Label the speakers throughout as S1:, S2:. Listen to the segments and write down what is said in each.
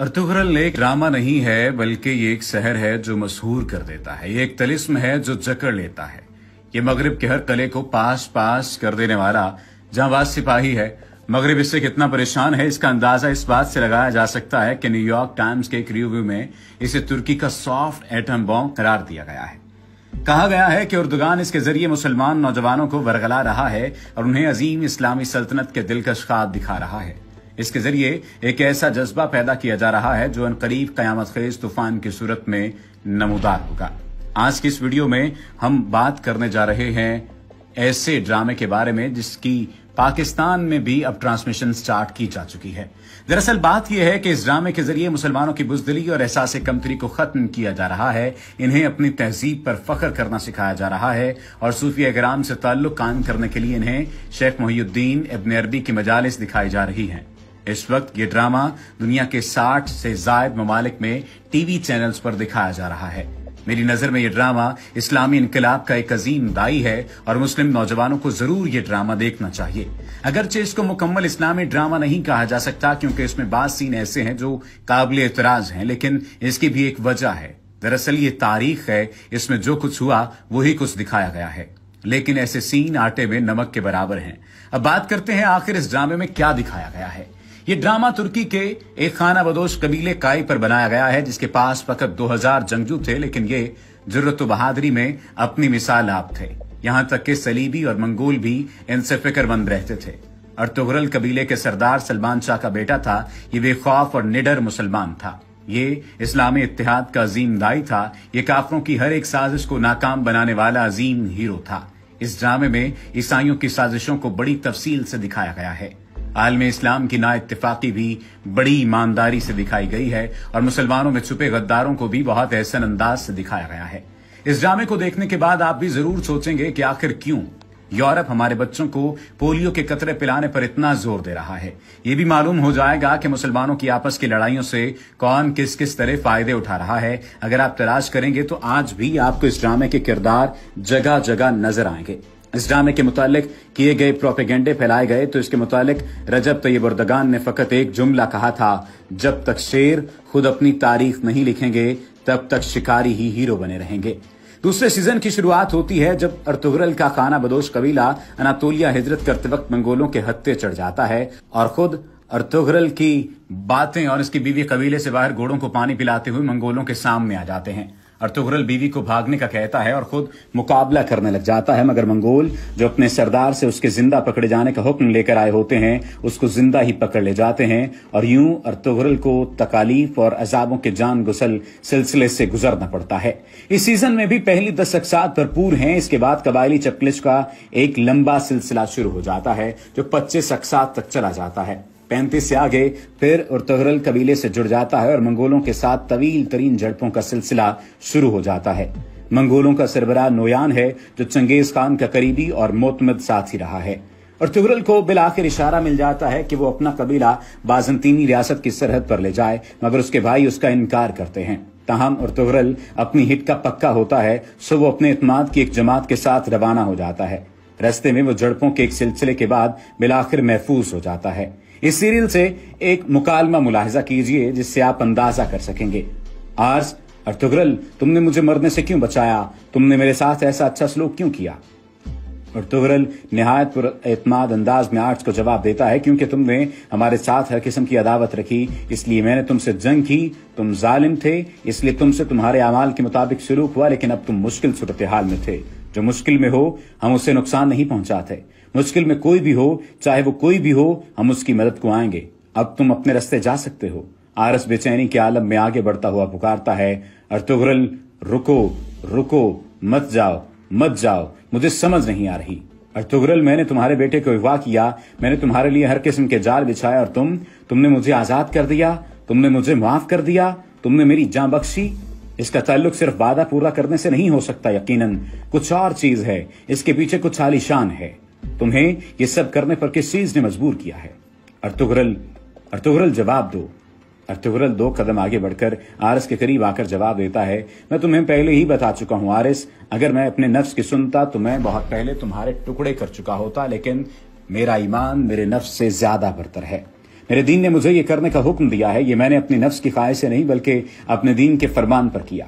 S1: अर्तुगरल lake drama नहीं है बल्कि ये एक शहर है जो मशहूर कर देता है ये एक तलिस्म है जो जकड़ लेता है ये मगरब के हर कले को पास पास कर देने वाला जहां सिपाही है मगरब इससे कितना परेशान है इसका अंदाजा इस बात से लगाया जा सकता है कि न्यूयॉर्क टाइम्स के एक रिव्यू में इसे तुर्की का सॉफ्ट एटम बॉम्ब करार दिया गया है कहा गया है कि उर्दगान इसके जरिए मुसलमान नौजवानों को वरगला रहा है और उन्हें अजीम इस्लामी सल्तनत के दिलकश खाब दिखा रहा है इसके जरिए एक ऐसा जज्बा पैदा किया जा रहा है जो अनकरीब कयामत खेज तूफान की सूरत में नमोदार होगा आज की इस वीडियो में हम बात करने जा रहे हैं ऐसे ड्रामे के बारे में जिसकी पाकिस्तान में भी अब ट्रांसमिशन स्टार्ट की जा चुकी है दरअसल बात यह है कि इस ड्रामे के जरिए मुसलमानों की बुजदली और एहसास कमतरी को खत्म किया जा रहा है इन्हें अपनी तहजीब पर फख्र करना सिखाया जा रहा है और सूफी ग्राम से ताल्लुक कायम करने के लिए इन्हें शेख मोहिउद्दीन इबन अरबी की मजालिस दिखाई जा रही है इस वक्त ये ड्रामा दुनिया के 60 से जायद ममालिक में टीवी चैनल्स पर दिखाया जा रहा है मेरी नजर में यह ड्रामा इस्लामी इनकलाब का एक अजीम दाई है और मुस्लिम नौजवानों को जरूर ये ड्रामा देखना चाहिए अगरचे इसको मुकम्मल इस्लामी ड्रामा नहीं कहा जा सकता क्योंकि इसमें बाद सीन ऐसे हैं जो काबिल एतराज हैं लेकिन इसकी भी एक वजह है दरअसल ये तारीख है इसमें जो कुछ हुआ वही कुछ दिखाया गया है लेकिन ऐसे सीन आटे में नमक के बराबर हैं अब बात करते हैं आखिर इस ड्रामे में क्या दिखाया गया है ये ड्रामा तुर्की के एक खाना बदोश कबीले काई पर बनाया गया है जिसके पास फकत 2000 जंगजू थे लेकिन ये जरूरत बहादरी में अपनी मिसाल आप थे यहां तक कि सलीबी और मंगोल भी इनसे फिक्रमंद रहते थे और तुगरल कबीले के सरदार सलमान शाह का बेटा था ये बेखौफ और निडर मुसलमान था ये इस्लामी इतिहाद का अजीम दाई था ये काफरों की हर एक साजिश को नाकाम बनाने वाला अजीम हीरो था इस ड्रामे में ईसाइयों की साजिशों को बड़ी तफसील से दिखाया गया है आलम इस्लाम की ना इतफाकी भी बड़ी ईमानदारी से दिखाई गई है और मुसलमानों में छुपे गद्दारों को भी बहुत एहसन अंदाज से दिखाया गया है इस ड्रामे को देखने के बाद आप भी जरूर सोचेंगे कि आखिर क्यों यूरोप हमारे बच्चों को पोलियो के कतरे पिलाने पर इतना जोर दे रहा है ये भी मालूम हो जाएगा कि मुसलमानों की आपस की लड़ाइयों से कौन किस किस तरह फायदे उठा रहा है अगर आप तलाश करेंगे तो आज भी आपको इस ड्रामे के किरदार जगह जगह नजर आएंगे इस ड्रामे के मुतालिक किए गए प्रोपेगेंडे फैलाए गए तो इसके मुतालिक रजब तैयब उर्दगान ने फकत एक जुमला कहा था जब तक शेर खुद अपनी तारीफ नहीं लिखेंगे तब तक शिकारी ही हीरो बने रहेंगे दूसरे सीजन की शुरुआत होती है जब अर्तुगरल का खाना बदोश कबीला अनातोलिया हिजरत करते वक्त मंगोलों के हत्ते चढ़ जाता है और खुद अर्तुगरल की बातें और इसकी बीवी कबीले से बाहर घोड़ों को पानी पिलाते हुए मंगोलों के सामने आ जाते हैं अर्तुगरल बीवी को भागने का कहता है और खुद मुकाबला करने लग जाता है मगर मंगोल जो अपने सरदार से उसके जिंदा पकड़े जाने का हुक्म लेकर आए होते हैं उसको जिंदा ही पकड़ ले जाते हैं और यूं अर्तुगरल को तकालीफ और अजाबों के जान गुसल सिलसिले से गुजरना पड़ता है इस सीजन में भी पहली दस शख्सात भरपूर हैं इसके बाद कबायली चकलिश का एक लंबा सिलसिला शुरू हो जाता है जो पच्चीस अकसात तक चला जाता है पैंतीस से आगे फिर उर्तगरल कबीले से जुड़ जाता है और मंगोलों के साथ तवील तरीन झड़पों का सिलसिला शुरू हो जाता है मंगोलों का सरबरा नोयान है जो चंगेज खान का करीबी और मोतमद साथी रहा है और तुगरल को बिलाखिर इशारा मिल जाता है कि वो अपना कबीला बाजंतीनी रियासत की सरहद पर ले जाए मगर उसके भाई उसका इनकार करते हैं ताहम और तुगरल अपनी हिट का पक्का होता है सो वो अपने इतमाद की एक जमात के साथ रवाना हो जाता है रस्ते में वो झड़पों के एक सिलसिले के बाद बिलाखिर महफूज हो जाता है इस सीरियल से एक मुकालमा मुलाहिजा कीजिए जिससे आप अंदाजा कर सकेंगे आर्स अर्तुगरल तुमने मुझे मरने से क्यों बचाया तुमने मेरे साथ ऐसा अच्छा सलूक क्यों किया अर्तुगरल नहायत एतमाद अंदाज में आर्ट्स को जवाब देता है क्योंकि तुमने हमारे साथ हर किस्म की अदावत रखी इसलिए मैंने तुमसे जंग की तुम जालिम थे इसलिए तुमसे तुम्हारे अमाल के मुताबिक सलूक हुआ लेकिन अब तुम मुश्किल सूरत हाल में थे जो मुश्किल में हो हम उसे नुकसान नहीं पहुंचाते मुश्किल में कोई भी हो चाहे वो कोई भी हो हम उसकी मदद को आएंगे अब तुम अपने रस्ते जा सकते हो आरस बेचैनी के आलम में आगे बढ़ता हुआ पुकारता है अर्तुगरल रुको रुको मत जाओ मत जाओ मुझे समझ नहीं आ रही अर्तुगरल मैंने तुम्हारे बेटे को विवाह किया मैंने तुम्हारे लिए हर किस्म के जाल बिछाए और तुम तुमने मुझे आजाद कर दिया तुमने मुझे माफ कर दिया तुमने मेरी जान बख्शी इसका ताल्लुक सिर्फ वादा पूरा करने से नहीं हो सकता यकीनन कुछ और चीज है इसके पीछे कुछ आलिशान है तुम्हें यह सब करने पर किस चीज ने मजबूर किया है अर्तुगरल अर्तुगरल जवाब दो अर्तुगरल दो कदम आगे बढ़कर आरस के करीब आकर जवाब देता है मैं तुम्हें पहले ही बता चुका हूं आरस अगर मैं अपने नफ्स की सुनता तो मैं बहुत पहले तुम्हारे टुकड़े कर चुका होता लेकिन मेरा ईमान मेरे नफ्स से ज्यादा बरतर है मेरे दीन ने मुझे ये करने का हुक्म दिया है ये मैंने अपनी नफ्स की ख्वाहिश से नहीं बल्कि अपने दीन के फरमान पर किया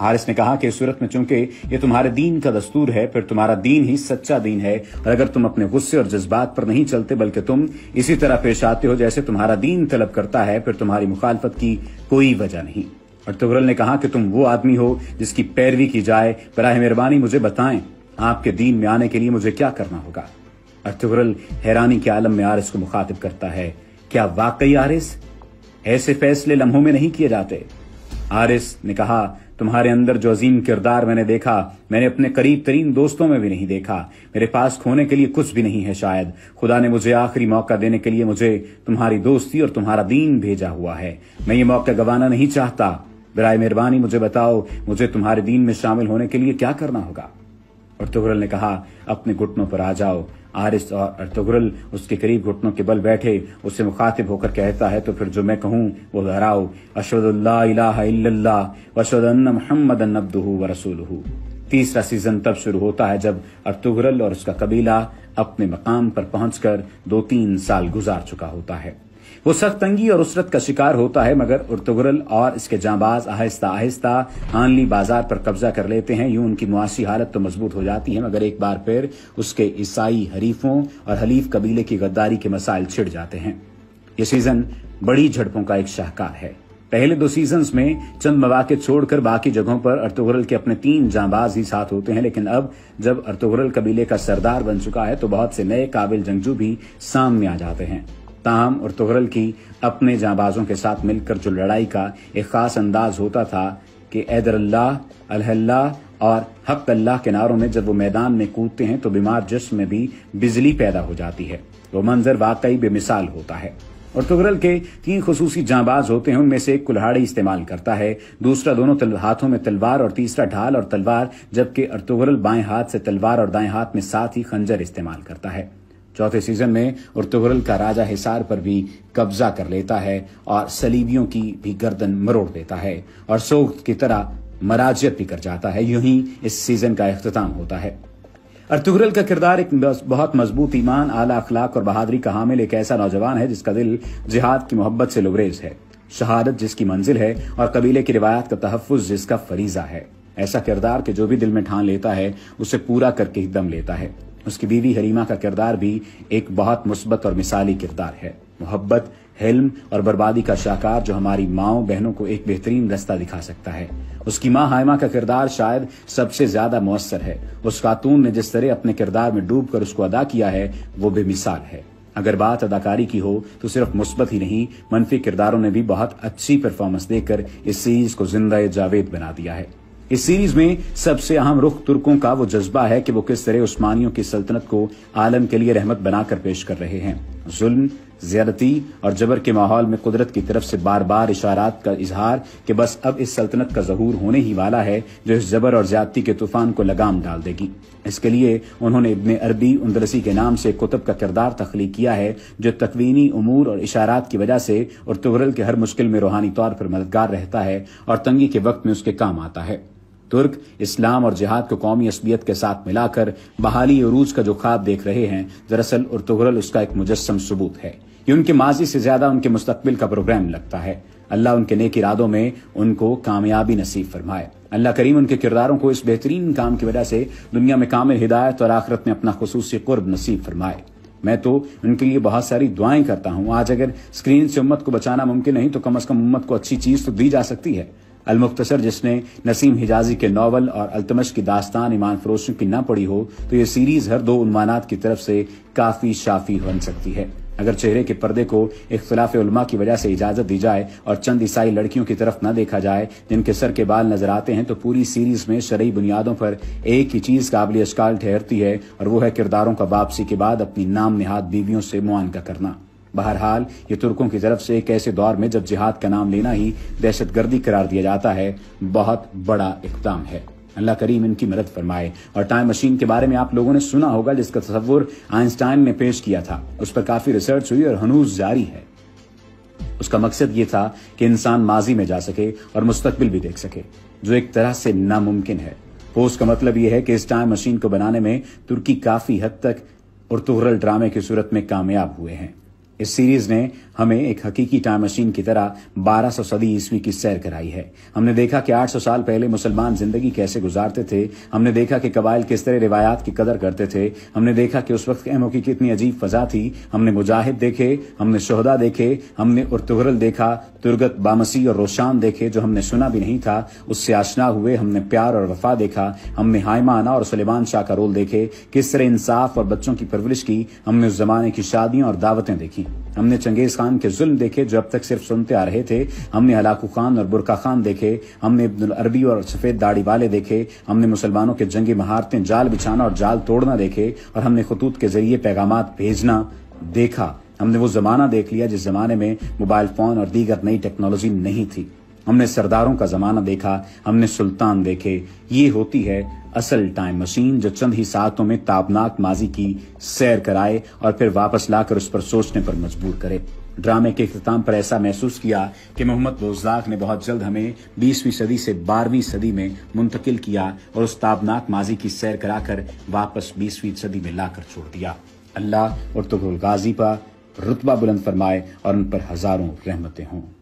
S1: हारिस ने कहा कि सूरत में चूंकि ये तुम्हारे दीन का दस्तूर है फिर तुम्हारा दीन ही सच्चा दीन है और अगर तुम अपने गुस्से और जज्बात पर नहीं चलते बल्कि तुम इसी तरह पेश आते हो जैसे तुम्हारा दीन तलब करता है फिर तुम्हारी मुखालफत की कोई वजह नहीं और तुगरल ने कहा कि तुम वो आदमी हो जिसकी पैरवी की जाए बरह मेहरबानी मुझे बताएं आपके दीन में आने के लिए मुझे क्या करना होगा और तुगरल हैरानी के आलम में आरिस को मुखातिब करता है क्या वाकई आरिस ऐसे फैसले लम्हों में नहीं किए जाते आरिस ने कहा तुम्हारे अंदर जो अजीम किरदार मैंने देखा मैंने अपने करीब तरीन दोस्तों में भी नहीं देखा मेरे पास खोने के लिए कुछ भी नहीं है शायद खुदा ने मुझे आखिरी मौका देने के लिए मुझे तुम्हारी दोस्ती और तुम्हारा दीन भेजा हुआ है मैं ये मौका गंवाना नहीं चाहता बरए मेहरबानी मुझे बताओ मुझे तुम्हारे दीन में शामिल होने के लिए क्या करना होगा और तुगरल ने कहा अपने घुटनों पर आ जाओ आरिस और अर्तुगरल उसके करीब घुटनों के बल बैठे उससे मुखातिब होकर कहता है तो फिर जो मैं कहूँ वो दोहराओ अशदुल्ला वशदन मोहम्मद नब्दू व रसूल तीसरा सीजन तब शुरू होता है जब अर्तुगरल और उसका कबीला अपने मकाम पर पहुंचकर दो तीन साल गुजार चुका होता है वो सख्त तंगी और उसरत का शिकार होता है मगर उर्तगरल और इसके जांबाज आहिस्ता आहिस्ता हानली बाजार पर कब्जा कर लेते हैं यूं उनकी मुआशी हालत तो मजबूत हो जाती है मगर एक बार फिर उसके ईसाई हरीफों और हलीफ कबीले की गद्दारी के मसाइल छिड़ जाते हैं ये सीजन बड़ी झड़पों का एक शाहकार है पहले दो सीजन्स में चंद मवाके छोड़कर बाकी जगहों पर अर्तुगरल के अपने तीन जांबाज ही साथ होते हैं लेकिन अब जब अर्तुगरल कबीले का सरदार बन चुका है तो बहुत से नए काबिल जंगजू भी सामने आ जाते हैं ताम और तुगरल की अपने जाबाजों के साथ मिलकर जो लड़ाई का एक खास अंदाज होता था कि अल्लाह अलहल्ला और हक अल्लाह के नारों में जब वो मैदान में कूदते हैं तो बीमार जिस्म में भी बिजली पैदा हो जाती है वो मंजर वाकई बेमिसाल होता है और तुगरल के तीन खसूसी जाबाज होते हैं उनमें से एक कुल्हाड़ी इस्तेमाल करता है दूसरा दोनों हाथों में तलवार और तीसरा ढाल और तलवार जबकि अर्तुगरल बाएं हाथ से तलवार और दाएं हाथ में साथ ही खंजर इस्तेमाल करता है चौथे सीजन में उर्तुगरल का राजा हिसार पर भी कब्जा कर लेता है और सलीबियों की भी गर्दन मरोड़ देता है और सोग की तरह मराजियत भी कर जाता है यू ही इस सीजन का अख्ताम होता है अर्तुगरल का किरदार एक बहुत मजबूत ईमान आला अखलाक और बहादरी का हामिल एक ऐसा नौजवान है जिसका दिल जिहाद की मोहब्बत से लुबरेज है शहादत जिसकी मंजिल है और कबीले की रिवायत का तहफ़ जिसका फरीजा है ऐसा किरदार के जो भी दिल में ठान लेता है उसे पूरा करके ही दम लेता है उसकी बीवी हरीमा का किरदार भी एक बहुत मुस्बत और मिसाली किरदार है मोहब्बत हिल्म और बर्बादी का शाकार जो हमारी माओ बहनों को एक बेहतरीन रास्ता दिखा सकता है उसकी माँ हायमा का किरदार शायद सबसे ज्यादा मौसर है उस खातून ने जिस तरह अपने किरदार में डूब कर उसको अदा किया है वो बेमिसाल है अगर बात अदाकारी की हो तो सिर्फ मुस्बत ही नहीं मनफी किरदारों ने भी बहुत अच्छी परफॉर्मेंस देकर इस सीरीज को जिंदा जावेद बना दिया है इस सीरीज में सबसे अहम रुख तुर्कों का वो जज्बा है कि वो किस तरह उस्मानियों की सल्तनत को आलम के लिए रहमत बनाकर पेश कर रहे हैं जुल्म ज्यादती और जबर के माहौल में कुदरत की तरफ से बार बार इशारात का इजहार कि बस अब इस सल्तनत का जहूर होने ही वाला है जो इस जबर और ज्यादती के तूफान को लगाम डाल देगी इसके लिए उन्होंने इबन अरबी उन्दरसी के नाम से कुतब का किरदार तख्लीक किया है जो तकवीनी उमूर और इशारात की वजह से और तुगरल के हर मुश्किल में रूहानी तौर पर मददगार रहता है और तंगी के वक्त में उसके काम आता है तुर्क इस्लाम और जिहाद को कौमी असबियत के साथ मिलाकर बहाली अरूज का जो ख्वाब देख रहे हैं दरअसल उर्तुगरल उसका एक मुजस्म सबूत है ये उनके माजी से ज्यादा उनके मुस्तबिल का प्रोग्राम लगता है अल्लाह उनके नेक इरादों में उनको कामयाबी नसीब फरमाए अल्लाह करीम उनके किरदारों को इस बेहतरीन काम की वजह से दुनिया में कामिल हिदायत और आखरत में अपना खसूसी कुर्ब नसीब फरमाए मैं तो उनके लिए बहुत सारी दुआएं करता हूं आज अगर स्क्रीन से उम्मत को बचाना मुमकिन नहीं तो कम अज कम उम्मत को अच्छी चीज तो दी जा सकती है अलमुख्तसर जिसने नसीम हिजाजी के नावल और अल्तमश की दास्तान ईमान फरोश की ना पढ़ी हो तो ये सीरीज हर दो उन्मानात की तरफ से काफी शाफी बन सकती है अगर चेहरे के पर्दे को इख्तलाफ उलमा की वजह से इजाजत दी जाए और चंद ईसाई लड़कियों की तरफ न देखा जाए जिनके सर के बाल नजर आते हैं तो पूरी सीरीज में शरय बुनियादों पर एक ही चीज काबिल अशकाल ठहरती है और वो है किरदारों का वापसी के बाद अपनी नाम निहाद बीवियों से मुआनका करना बहरहाल ये तुर्कों की तरफ से एक ऐसे दौर में जब जिहाद का नाम लेना ही दहशतगर्दी करार दिया जाता है बहुत बड़ा इकदाम है अल्लाह करीम इनकी मदद फरमाए और टाइम मशीन के बारे में आप लोगों ने सुना होगा जिसका तस्वुर आइंस्टाइन ने पेश किया था उस पर काफी रिसर्च हुई और हनूज जारी है उसका मकसद ये था कि इंसान माजी में जा सके और मुस्तकबिल भी देख सके जो एक तरह से नामुमकिन है पोस्ट का मतलब यह है कि इस टाइम मशीन को बनाने में तुर्की काफी हद तक और तुहरल ड्रामे की सूरत में कामयाब हुए हैं इस सीरीज ने हमें एक हकीकी टाइम मशीन की तरह 1200 सदी ईस्वी की सैर कराई है हमने देखा कि 800 साल पहले मुसलमान जिंदगी कैसे गुजारते थे हमने देखा कि कबाइल किस तरह रिवायात की कदर करते थे हमने देखा कि उस वक्त कहमों की कितनी अजीब फजा थी हमने मुजाहिद देखे हमने शहदा देखे हमने उर्तुगरल देखा तुर्गत बामसी और रोशान देखे जो हमने सुना भी नहीं था उससे आशना हुए हमने प्यार और वफा देखा हमने हायमाना और सलेमान शाह का रोल देखे किस तरह इंसाफ और बच्चों की परवरिश की हमने उस जमाने की शादियां और दावतें देखी हमने चंगेज खान के जुल्म देखे जो अब तक सिर्फ सुनते आ रहे थे हमने हलाकू खान और बुरका खान देखे हमने इब्दुल अरबी और सफेद दाढ़ी वाले देखे हमने मुसलमानों के जंगी महारतें जाल बिछाना और जाल तोड़ना देखे और हमने खतूत के जरिए पैगाम भेजना देखा हमने वो जमाना देख लिया जिस जमाने में मोबाइल फोन और दीगर नई टेक्नोलॉजी नहीं थी हमने सरदारों का जमाना देखा हमने सुल्तान देखे ये होती है असल टाइम मशीन जो चंद ही सातों में ताबनाक माजी की सैर कराए और फिर वापस लाकर उस पर सोचने पर मजबूर करे ड्रामे के अख्ताम पर ऐसा महसूस किया कि मोहम्मद बोजाक ने बहुत जल्द हमें 20वीं सदी से 12वीं सदी में मुंतकिल किया और उस ताबनाक माजी की सैर कराकर वापस 20वीं सदी में लाकर छोड़ दिया अल्लाह और तुगुल गाजी पर रुतबा बुलंद फरमाए और उन पर हजारों रहमतें हों